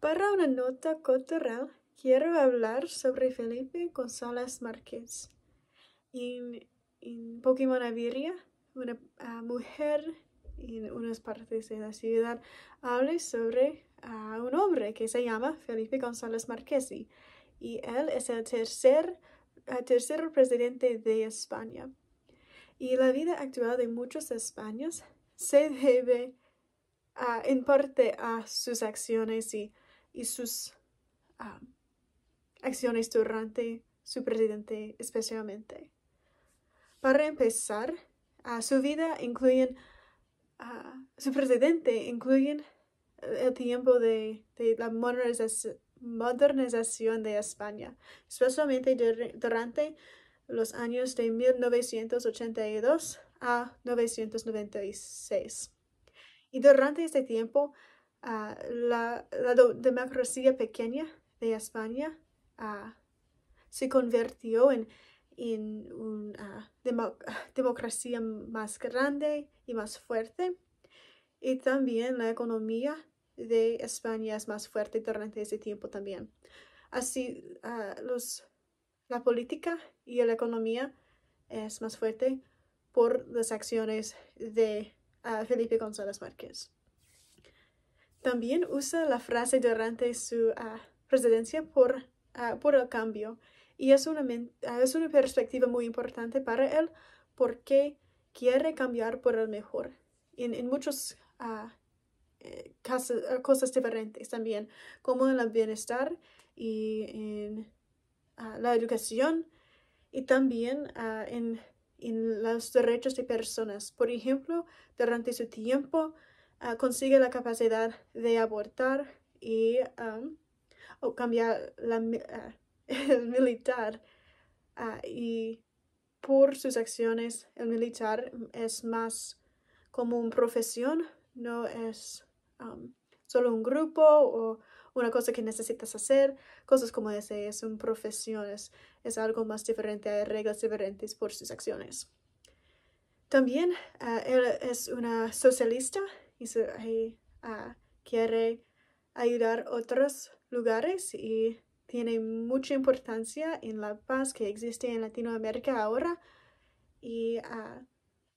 Para una nota cultural, quiero hablar sobre Felipe González Márquez. En, en Pokémon Aviria, una ah, mujer en unas partes de la ciudad habla sobre a un hombre que se llama Felipe González Márquez. y él es el tercer, presidente de España. Y la vida actual de muchos españoles se debe ah, en parte a sus acciones y y sus ah, acciones durante su presidente especialmente. Para empezar, ah, su vida incluyen, ah, su presidente incluyen eh, el tiempo de, de la modernización de España, especialmente durante los años de 1982 a 1996. Y durante este tiempo la, democracia pequeña de España se convirtió en, una democracia más grande y más fuerte. Y también la economía de España es más fuerte durante ese tiempo también. Así, la política y la economía es más fuerte por las acciones de Felipe González Márquez. También usa la frase durante su presidencia ah, por, ah, por el cambio y es una, ah, es una perspectiva muy importante para él porque quiere cambiar por el mejor en, muchas eh, cosas diferentes también, como en el bienestar y en la educación y también en los derechos de personas. Por ejemplo, durante su tiempo, Ah, consigue la capacidad de abortar y o cambiar la, ah, el militar ah, y por sus acciones el militar es más como una profesión, no es solo un grupo o una cosa que necesitas hacer, cosas como ese es un profesión, es algo más diferente, hay reglas diferentes por sus acciones. También él es una socialista y ah, quiere ayudar otros lugares y tiene mucha importancia en la paz que existe en Latinoamérica ahora y ah,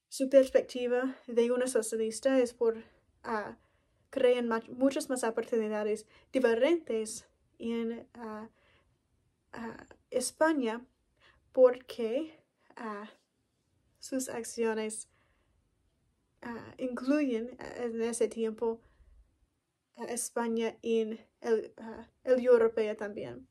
su perspectiva de una socialista es por ah, crear muchas más oportunidades diferentes en España porque sus acciones Ah, incluyen ah, en ese tiempo a ah, España en el, Europeo también.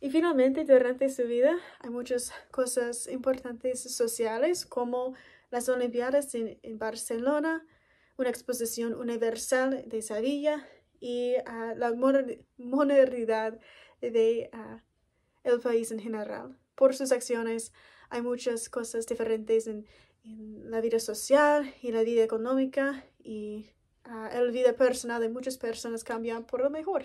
Y finalmente, durante su vida hay muchas cosas importantes sociales como las Olimpiadas en, Barcelona, una exposición universal de Sevilla y la modernidad de el país en general. Por sus acciones hay muchas cosas diferentes en en la vida social y la vida económica y ah, el vida personal de muchas personas cambian por lo mejor.